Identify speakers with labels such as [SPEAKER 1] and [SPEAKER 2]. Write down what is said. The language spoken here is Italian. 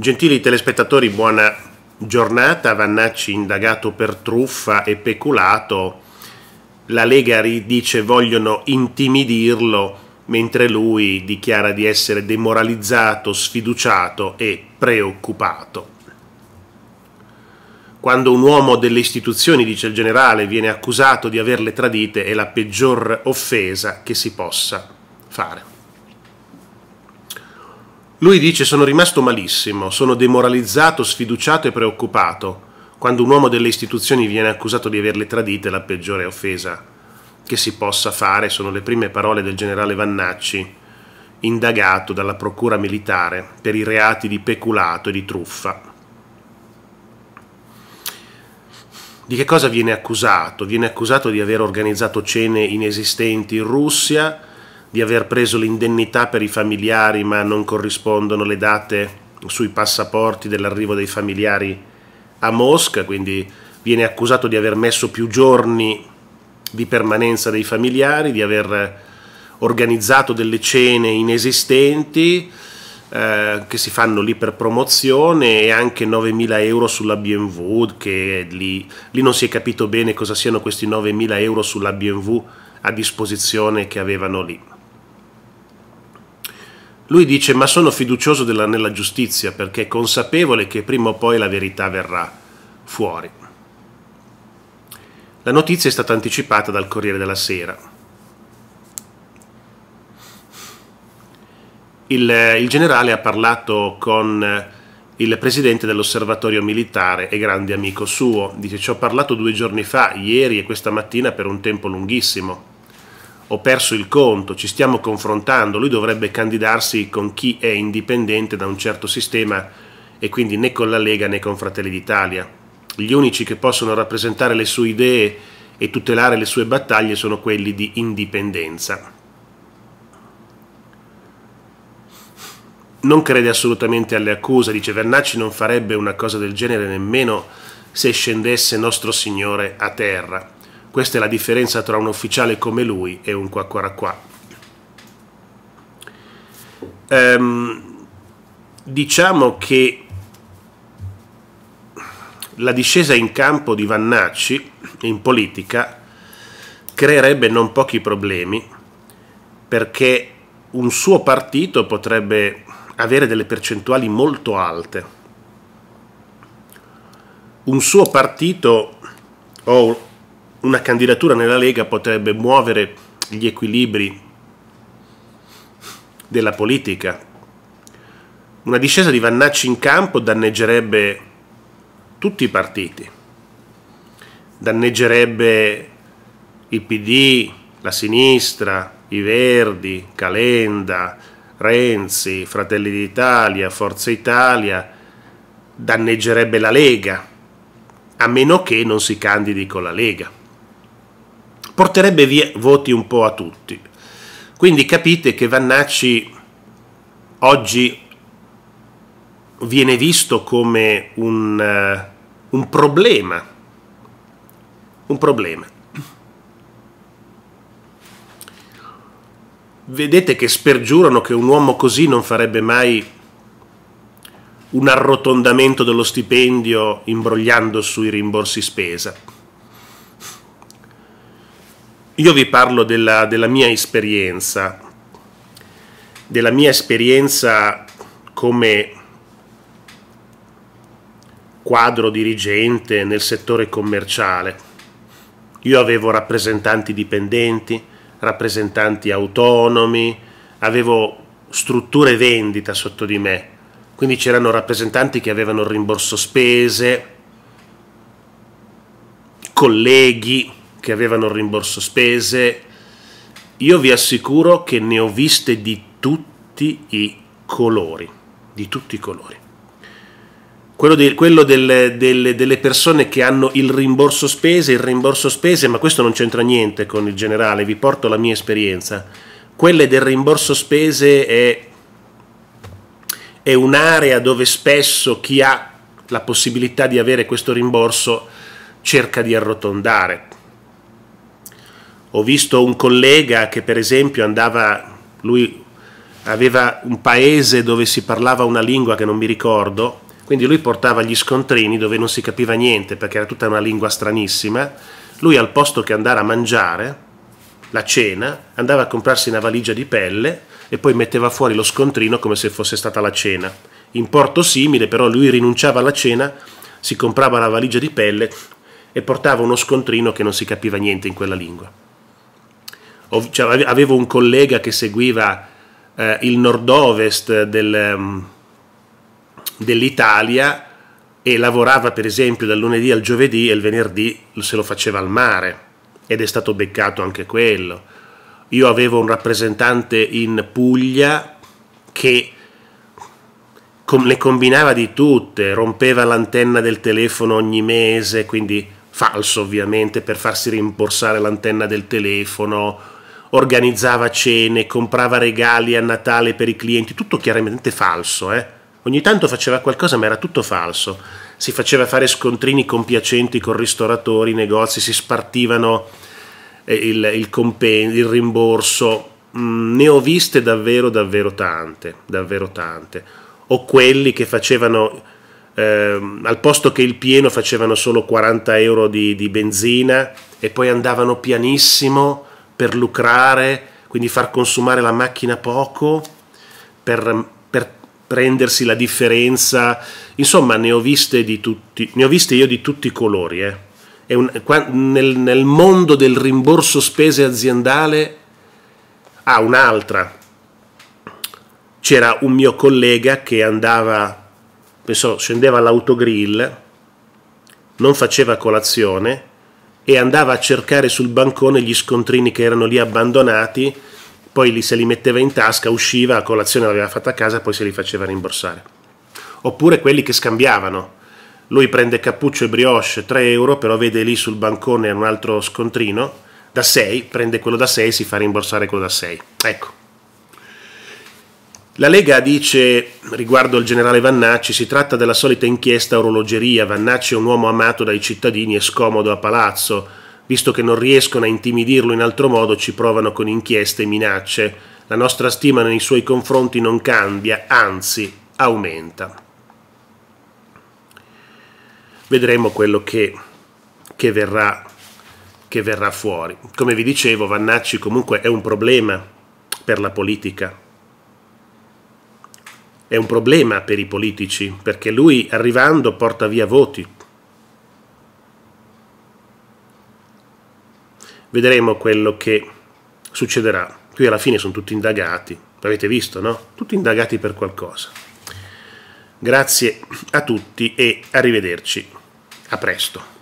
[SPEAKER 1] Gentili telespettatori, buona giornata. Vannacci indagato per truffa e peculato. La Lega dice vogliono intimidirlo, mentre lui dichiara di essere demoralizzato, sfiduciato e preoccupato. Quando un uomo delle istituzioni, dice il generale, viene accusato di averle tradite è la peggior offesa che si possa fare. Lui dice sono rimasto malissimo, sono demoralizzato, sfiduciato e preoccupato quando un uomo delle istituzioni viene accusato di averle tradite la peggiore offesa che si possa fare, sono le prime parole del generale Vannacci, indagato dalla procura militare per i reati di peculato e di truffa. Di che cosa viene accusato? Viene accusato di aver organizzato cene inesistenti in Russia, di aver preso l'indennità per i familiari ma non corrispondono le date sui passaporti dell'arrivo dei familiari a Mosca, quindi viene accusato di aver messo più giorni di permanenza dei familiari, di aver eh, organizzato delle cene inesistenti eh, che si fanno lì per promozione e anche 9.000 euro sulla BMW, che lì, lì non si è capito bene cosa siano questi 9.000 euro sulla BMW a disposizione che avevano lì. Lui dice ma sono fiducioso della, nella giustizia perché è consapevole che prima o poi la verità verrà fuori. La notizia è stata anticipata dal Corriere della Sera. Il, eh, il generale ha parlato con eh, il presidente dell'osservatorio militare e grande amico suo. Dice ci ho parlato due giorni fa, ieri e questa mattina per un tempo lunghissimo ho perso il conto, ci stiamo confrontando, lui dovrebbe candidarsi con chi è indipendente da un certo sistema e quindi né con la Lega né con Fratelli d'Italia. Gli unici che possono rappresentare le sue idee e tutelare le sue battaglie sono quelli di indipendenza. Non crede assolutamente alle accuse, dice Vernacci non farebbe una cosa del genere nemmeno se scendesse nostro Signore a terra questa è la differenza tra un ufficiale come lui e un qua qua qua. Ehm, diciamo che la discesa in campo di Vannacci in politica creerebbe non pochi problemi perché un suo partito potrebbe avere delle percentuali molto alte. Un suo partito o una candidatura nella Lega potrebbe muovere gli equilibri della politica. Una discesa di Vannacci in campo danneggerebbe tutti i partiti, danneggerebbe il PD, la sinistra, i Verdi, Calenda, Renzi, Fratelli d'Italia, Forza Italia, danneggerebbe la Lega, a meno che non si candidi con la Lega porterebbe via voti un po' a tutti. Quindi capite che Vannacci oggi viene visto come un, uh, un problema, un problema. Vedete che spergiurano che un uomo così non farebbe mai un arrotondamento dello stipendio imbrogliando sui rimborsi spesa io vi parlo della, della mia esperienza, della mia esperienza come quadro dirigente nel settore commerciale. Io avevo rappresentanti dipendenti, rappresentanti autonomi, avevo strutture vendita sotto di me, quindi c'erano rappresentanti che avevano rimborso spese, colleghi, che avevano il rimborso spese. Io vi assicuro che ne ho viste di tutti i colori, di tutti i colori. Quello, di, quello delle, delle, delle, persone che hanno il rimborso spese, il rimborso spese, ma questo non c'entra niente con il generale, vi porto la mia esperienza. Quelle del rimborso spese è, è un'area dove spesso chi ha la possibilità di avere questo rimborso cerca di arrotondare. Ho visto un collega che per esempio andava, lui aveva un paese dove si parlava una lingua che non mi ricordo, quindi lui portava gli scontrini dove non si capiva niente perché era tutta una lingua stranissima, lui al posto che andare a mangiare la cena andava a comprarsi una valigia di pelle e poi metteva fuori lo scontrino come se fosse stata la cena. In porto simile però lui rinunciava alla cena, si comprava la valigia di pelle e portava uno scontrino che non si capiva niente in quella lingua cioè, avevo un collega che seguiva eh, il nord-ovest del, um, dell'Italia e lavorava per esempio dal lunedì al giovedì e il venerdì se lo faceva al mare ed è stato beccato anche quello. Io avevo un rappresentante in Puglia che com- le combinava di tutte, rompeva l'antenna del telefono ogni mese, quindi falso ovviamente per farsi rimborsare l'antenna del telefono, organizzava cene, comprava regali a Natale per i clienti, tutto chiaramente falso, eh? Ogni tanto faceva qualcosa, ma era tutto falso. Si faceva fare scontrini compiacenti con ristoratori, negozi, si spartivano eh, il, il, compen- il rimborso. Mm, ne ho viste davvero, davvero tante, davvero tante. O quelli che facevano, ehm, al posto che il pieno facevano solo 40 euro di, di benzina e poi andavano pianissimo per lucrare, quindi far consumare la macchina poco, per, per prendersi la differenza. Insomma, ne ho viste, di tutti, ne ho viste io di tutti i colori. Eh. Un, qua, nel, nel mondo del rimborso spese aziendale, ah, un'altra. C'era un mio collega che andava, penso, scendeva all'autogrill, non faceva colazione e andava a cercare sul bancone gli scontrini che erano lì abbandonati, poi li, se li metteva in tasca, usciva, a colazione l'aveva fatta a casa, poi se li faceva rimborsare. Oppure quelli che scambiavano. Lui prende cappuccio e brioche 3 euro, però vede lì sul bancone un altro scontrino da 6, prende quello da 6 e si fa rimborsare quello da 6. Ecco. La Lega dice, riguardo al generale Vannacci, si tratta della solita inchiesta orologeria. Vannacci è un uomo amato dai cittadini e scomodo a palazzo. Visto che non riescono a intimidirlo in altro modo, ci provano con inchieste e minacce. La nostra stima nei suoi confronti non cambia, anzi aumenta. Vedremo quello che, che, verrà, che verrà fuori. Come vi dicevo, Vannacci comunque è un problema per la politica è un problema per i politici, perché lui arrivando porta via voti. Vedremo quello che succederà. Qui alla fine sono tutti indagati, l'avete visto, no? Tutti indagati per qualcosa. Grazie a tutti e arrivederci. A presto.